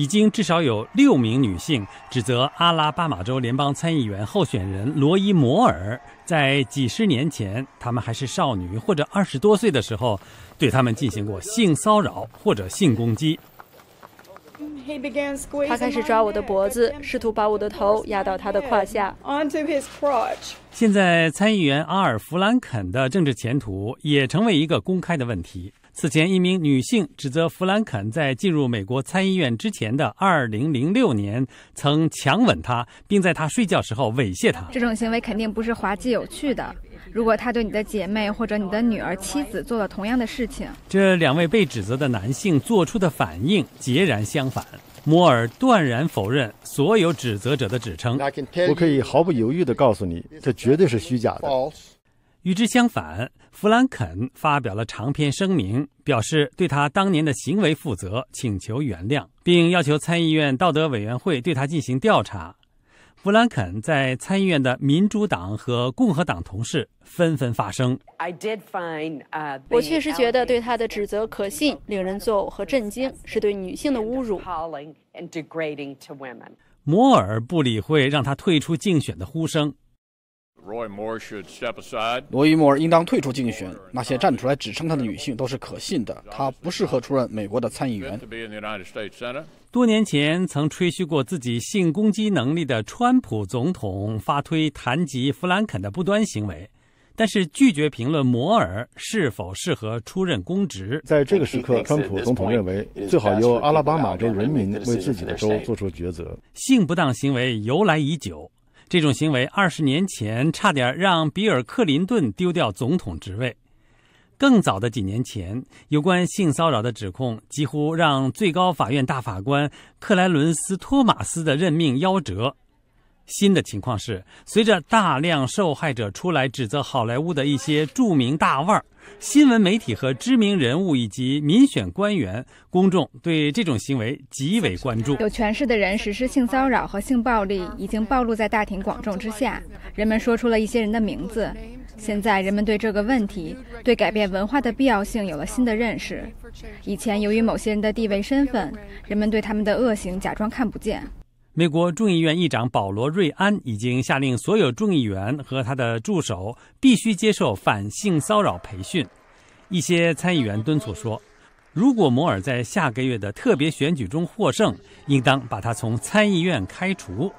已经至少有六名女性指责阿拉巴马州联邦参议员候选人罗伊·摩尔，在几十年前，他们还是少女或者二十多岁的时候，对他们进行过性骚扰或者性攻击。他开始抓我的脖子，试图把我的头压到他的胯下。现在，参议员阿尔弗兰肯的政治前途也成为一个公开的问题。此前，一名女性指责弗兰肯在进入美国参议院之前的2006年曾强吻她，并在她睡觉时候猥亵她。这种行为肯定不是滑稽有趣的。如果他对你的姐妹或者你的女儿、妻子做了同样的事情，这两位被指责的男性做出的反应截然相反。摩尔断然否认所有指责者的指称。我可以毫不犹豫地告诉你，这绝对是虚假的。与之相反，弗兰肯发表了长篇声明，表示对他当年的行为负责，请求原谅，并要求参议院道德委员会对他进行调查。弗兰肯在参议院的民主党和共和党同事纷纷发声。我确实觉得对他的指责可信，令人作呕和震惊，是对女性的侮辱。摩尔不理会让他退出竞选的呼声。罗伊·摩尔应当退出竞选。那些站出来指称他的女性都是可信的，他不适合出任美国的参议员。多年前曾吹嘘过自己性攻击能力的川普总统发推谈及弗兰肯的不端行为，但是拒绝评论摩尔是否适合出任公职。在这个时刻，川普总统认为最好由阿拉巴马州人民为自己的州做出抉择。性不当行为由来已久。这种行为二十年前差点让比尔·克林顿丢掉总统职位，更早的几年前，有关性骚扰的指控几乎让最高法院大法官克莱伦斯·托马斯的任命夭折。新的情况是，随着大量受害者出来指责好莱坞的一些著名大腕、新闻媒体和知名人物以及民选官员，公众对这种行为极为关注。有权势的人实施性骚扰和性暴力已经暴露在大庭广众之下，人们说出了一些人的名字。现在，人们对这个问题、对改变文化的必要性有了新的认识。以前，由于某些人的地位身份，人们对他们的恶行假装看不见。美国众议院议长保罗·瑞安已经下令所有众议员和他的助手必须接受反性骚扰培训。一些参议员敦促说，如果摩尔在下个月的特别选举中获胜，应当把他从参议院开除。